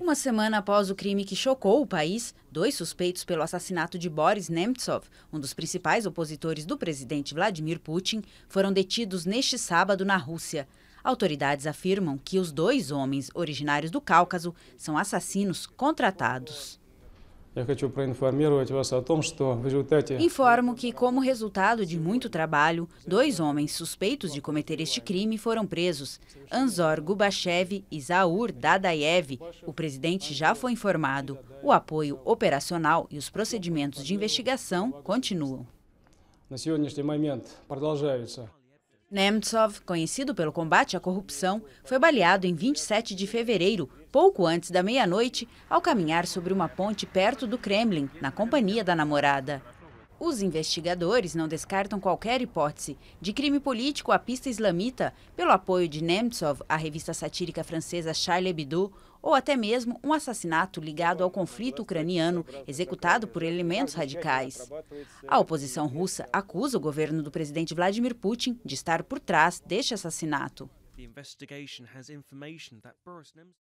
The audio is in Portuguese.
Uma semana após o crime que chocou o país, dois suspeitos pelo assassinato de Boris Nemtsov, um dos principais opositores do presidente Vladimir Putin, foram detidos neste sábado na Rússia. Autoridades afirmam que os dois homens, originários do Cáucaso, são assassinos contratados. Informo que, como resultado de muito trabalho, dois homens suspeitos de cometer este crime foram presos, Anzor Gubachev e Zaur Dadaev. O presidente já foi informado. O apoio operacional e os procedimentos de investigação continuam. На сегодняшний момент продолжаются. Nemtsov, conhecido pelo combate à corrupção, foi baleado em 27 de fevereiro, pouco antes da meia-noite, ao caminhar sobre uma ponte perto do Kremlin, na companhia da namorada. Os investigadores não descartam qualquer hipótese de crime político à pista islamita pelo apoio de Nemtsov à revista satírica francesa Charlie Hebdo ou até mesmo um assassinato ligado ao conflito ucraniano executado por elementos radicais. A oposição russa acusa o governo do presidente Vladimir Putin de estar por trás deste assassinato.